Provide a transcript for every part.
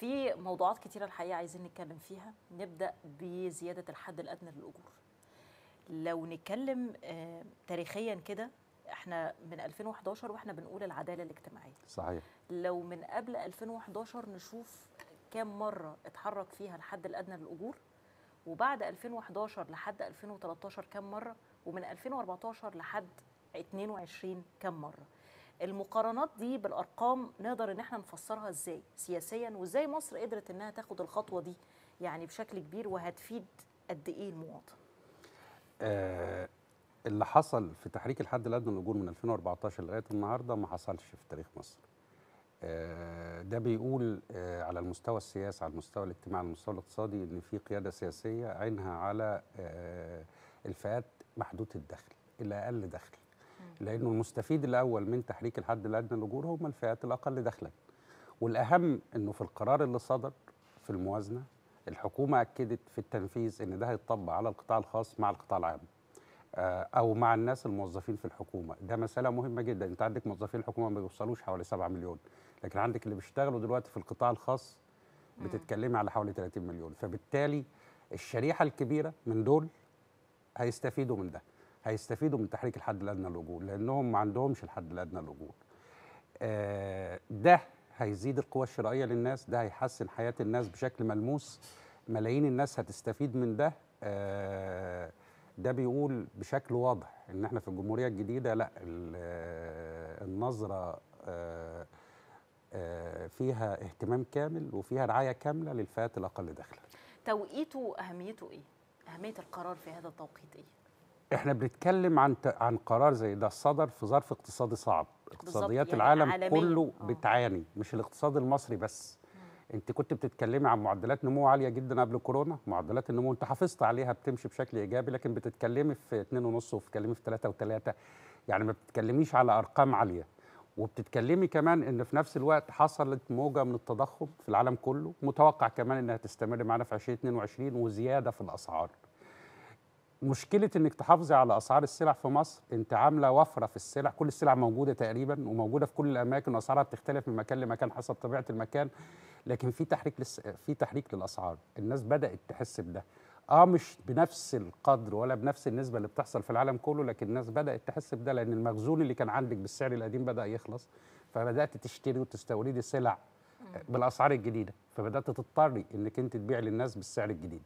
في موضوعات كتيرة الحقيقة عايزين نتكلم فيها نبدأ بزيادة الحد الأدنى للأجور لو نتكلم آه، تاريخيا كده احنا من 2011 واحنا بنقول العدالة الاجتماعية صحيح لو من قبل 2011 نشوف كام مرة اتحرك فيها الحد الأدنى للأجور وبعد 2011 لحد 2013 كام مرة ومن 2014 لحد 22 كام مرة المقارنات دي بالارقام نقدر ان احنا نفسرها ازاي سياسيا وازاي مصر قدرت انها تاخد الخطوه دي يعني بشكل كبير وهتفيد قد ايه المواطن آه اللي حصل في تحريك الحد الادنى للاجور من 2014 لغايه النهارده ما حصلش في تاريخ مصر آه ده بيقول آه على المستوى السياسي على المستوى الاجتماعي على المستوى الاقتصادي ان في قياده سياسيه عينها على آه، الفئات محدوده الدخل الى اقل دخل لانه المستفيد الاول من تحريك الحد الادنى للاجور هم الفئات الاقل دخلا والاهم انه في القرار اللي صدر في الموازنه الحكومه اكدت في التنفيذ ان ده هيتطبق على القطاع الخاص مع القطاع العام آه، او مع الناس الموظفين في الحكومه ده مساله مهمه جدا انت عندك موظفين الحكومه ما بيوصلوش حوالي 7 مليون لكن عندك اللي بيشتغلوا دلوقتي في القطاع الخاص بتتكلمي على حوالي 30 مليون فبالتالي الشريحه الكبيره من دول هيستفيدوا من ده هيستفيدوا من تحريك الحد الادنى للاجور لانهم ما عندهمش الحد الادنى للاجور آه، ده هيزيد القوى الشرائيه للناس ده هيحسن حياه الناس بشكل ملموس ملايين الناس هتستفيد من ده آه، ده بيقول بشكل واضح ان احنا في الجمهوريه الجديده لا آه، النظره فيها اهتمام كامل وفيها رعايه كامله للفئات الاقل دخلا توقيته واهميته ايه اهميه القرار في هذا التوقيت ايه احنا بنتكلم عن ت... عن قرار زي ده صدر في ظرف اقتصادي صعب اقتصاديات يعني العالم عالمية. كله أوه. بتعاني مش الاقتصاد المصري بس مم. انت كنت بتتكلمي عن معدلات نمو عاليه جدا قبل كورونا معدلات النمو انت حافظت عليها بتمشي بشكل ايجابي لكن بتتكلمي في 2.5 وبتتكلمي في 3 و3 يعني ما بتتكلميش على ارقام عاليه وبتتكلمي كمان ان في نفس الوقت حصلت موجه من التضخم في العالم كله متوقع كمان انها تستمر معانا في 2022 وزياده في الاسعار مشكله انك تحافظي على اسعار السلع في مصر انت عامله وفره في السلع كل السلع موجوده تقريبا وموجوده في كل الاماكن واسعارها بتختلف من مكان لمكان حسب طبيعه المكان لكن في تحريك للس... في تحريك للاسعار الناس بدات تحس بده اه مش بنفس القدر ولا بنفس النسبه اللي بتحصل في العالم كله لكن الناس بدات تحس بده لان المخزون اللي كان عندك بالسعر القديم بدا يخلص فبدات تشتري وتستوردي سلع بالاسعار الجديده فبدات تضطري انك انت تبيع للناس بالسعر الجديد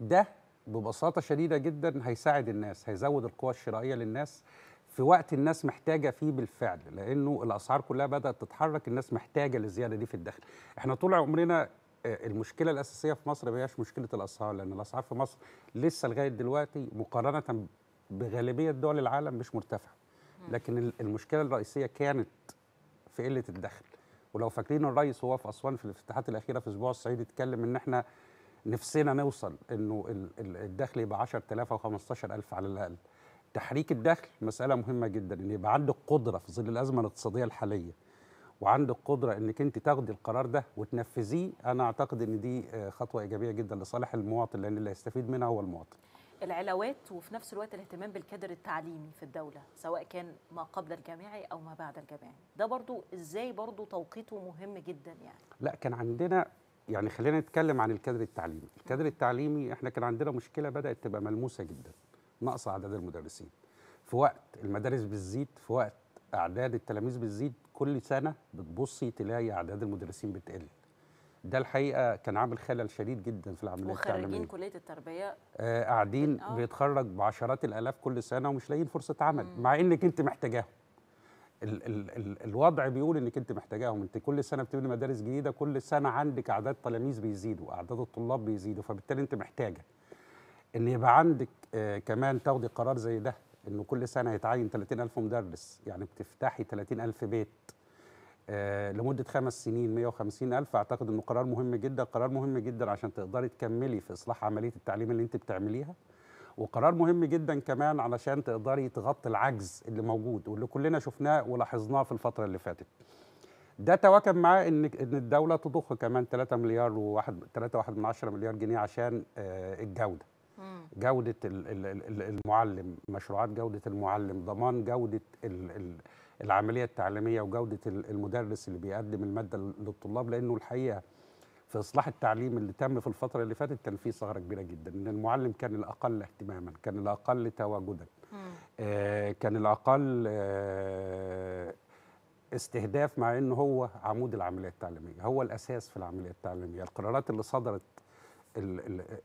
ده ببساطه شديده جدا هيساعد الناس هيزود القوى الشرائيه للناس في وقت الناس محتاجه فيه بالفعل لانه الاسعار كلها بدات تتحرك الناس محتاجه للزياده دي في الدخل احنا طول عمرنا آه، المشكله الاساسيه في مصر ما مشكله الاسعار لان الاسعار في مصر لسه لغايه دلوقتي مقارنه بغالبيه دول العالم مش مرتفعه لكن المشكله الرئيسيه كانت في قله الدخل ولو فاكرين الرئيس وهو في اسوان في الافتتاحات الاخيره في اسبوع الصعيد اتكلم ان احنا نفسنا نوصل انه الدخل يبقى 10000 او 15000 على الاقل تحريك الدخل مساله مهمه جدا ان يبقى عندك قدره في ظل الازمه الاقتصاديه الحاليه وعندك قدره انك انت تاخدي القرار ده وتنفذيه انا اعتقد ان دي خطوه ايجابيه جدا لصالح المواطن لان اللي هيستفيد منها هو المواطن العلاوات وفي نفس الوقت الاهتمام بالكادر التعليمي في الدولة سواء كان ما قبل الجامعي أو ما بعد الجامعي ده برضو إزاي برضو توقيته مهم جدا يعني لا كان عندنا يعني خلينا نتكلم عن الكادر التعليمي الكادر التعليمي احنا كان عندنا مشكله بدات تبقى ملموسه جدا نقص اعداد المدرسين في وقت المدارس بتزيد في وقت اعداد التلاميذ بتزيد كل سنه بتبصي تلاقي اعداد المدرسين بتقل ده الحقيقه كان عامل خلل شديد جدا في العمليه التعليميه وخريجين كليه التربيه آه، قاعدين آه بيتخرج بعشرات الالاف كل سنه ومش لاقيين فرصه عمل مم. مع انك انت محتاجاهم ال ال ال الوضع بيقول انك انت محتاجاهم انت كل سنه بتبني مدارس جديده كل سنه عندك اعداد تلاميذ بيزيدوا اعداد الطلاب بيزيدوا فبالتالي انت محتاجه ان يبقى عندك آه كمان تاخدي قرار زي ده انه كل سنه يتعين 30000 مدرس يعني بتفتحي 30000 بيت آه لمده خمس سنين 150000 اعتقد انه قرار مهم جدا قرار مهم جدا عشان تقدري تكملي في اصلاح عمليه التعليم اللي انت بتعمليها وقرار مهم جدا كمان علشان تقدري تغطي العجز اللي موجود واللي كلنا شفناه ولاحظناه في الفتره اللي فاتت ده تواكب معاه ان ان الدوله تضخ كمان 3 مليار و1 3.1 مليار جنيه عشان آه، الجوده جوده المعلم مشروعات جوده المعلم ضمان جوده العمليه التعليميه وجوده المدرس اللي بيقدم الماده للطلاب لانه الحقيقه في اصلاح التعليم اللي تم في الفتره اللي فاتت كان في ثغره كبيره جدا ان المعلم كان الاقل اهتماما كان الاقل تواجدا آه كان الاقل آه استهداف مع ان هو عمود العمليه التعليميه هو الاساس في العمليه التعليميه القرارات اللي صدرت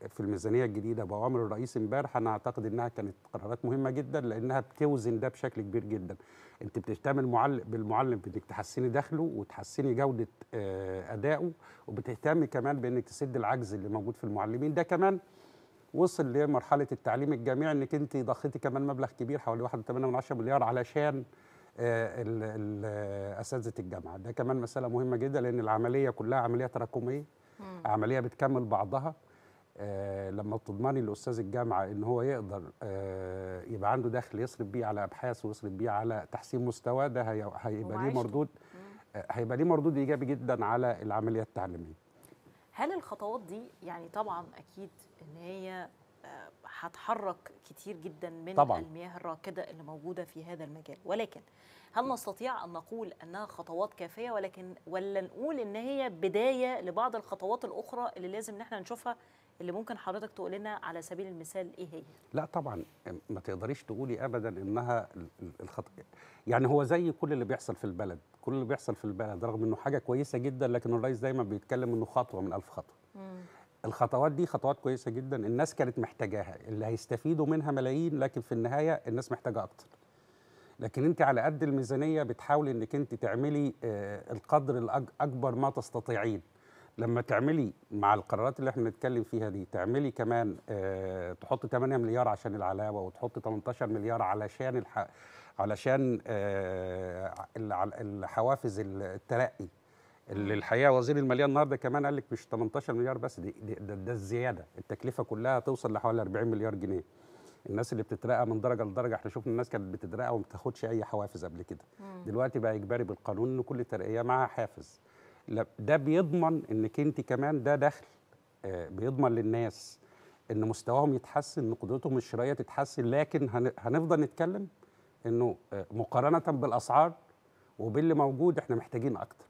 في الميزانيه الجديده باوامر الرئيس امبارح انا اعتقد انها كانت قرارات مهمه جدا لانها بتوزن ده بشكل كبير جدا انت بتهتم بالمعلم بانك تحسني دخله وتحسني جوده آه، ادائه وبتهتم كمان بانك تسد العجز اللي موجود في المعلمين ده كمان وصل لمرحله التعليم الجامعي انك انت ضختي كمان مبلغ كبير حوالي 1.8 مليار علشان آه، آه، اساتذه الجامعه ده كمان مساله مهمه جدا لان العمليه كلها عمليه تراكميه مم. عمليه بتكمل بعضها آه لما بتضمني لاستاذ الجامعه ان هو يقدر آه يبقى عنده دخل يصرف بيه على ابحاث ويصرف بيه على تحسين مستواه ده هيبقى ليه مردود آه هيبقى ليه مردود ايجابي جدا على العمليه التعليميه. هل الخطوات دي يعني طبعا اكيد ان هي هتحرك كتير جدا من طبعا. المياه الراكده اللي موجوده في هذا المجال ولكن هل نستطيع ان نقول انها خطوات كافيه ولكن ولا نقول ان هي بدايه لبعض الخطوات الاخرى اللي لازم ان احنا نشوفها اللي ممكن حضرتك تقول لنا على سبيل المثال ايه هي؟ لا طبعا ما تقدريش تقولي ابدا انها الخط... يعني هو زي كل اللي بيحصل في البلد، كل اللي بيحصل في البلد رغم انه حاجه كويسه جدا لكن الرئيس دايما بيتكلم انه خطوه من الف خطوه. مم. الخطوات دي خطوات كويسه جدا الناس كانت محتاجاها اللي هيستفيدوا منها ملايين لكن في النهايه الناس محتاجه اكتر لكن انت على قد الميزانيه بتحاولي انك انت تعملي آه، القدر الاكبر ما تستطيعين لما تعملي مع القرارات اللي احنا بنتكلم فيها دي تعملي كمان آه، تحط 8 مليار عشان العلاوه وتحط 18 مليار علشان الح... علشان آه، الحوافز الترقي اللي الحقيقه وزير الماليه النهارده كمان قال لك مش 18 مليار بس دي ده, ده الزياده التكلفه كلها توصل لحوالي 40 مليار جنيه الناس اللي بتترقى من درجه لدرجه احنا شفنا الناس كانت بتترقى وما بتاخدش اي حوافز قبل كده مم. دلوقتي بقى اجباري بالقانون ان كل ترقيه معاها حافز ده بيضمن انك انت كمان ده دخل آه، بيضمن للناس ان مستواهم يتحسن ان قدرتهم الشرائيه تتحسن لكن هنفضل نتكلم انه آه، مقارنه بالاسعار وباللي موجود احنا محتاجين اكتر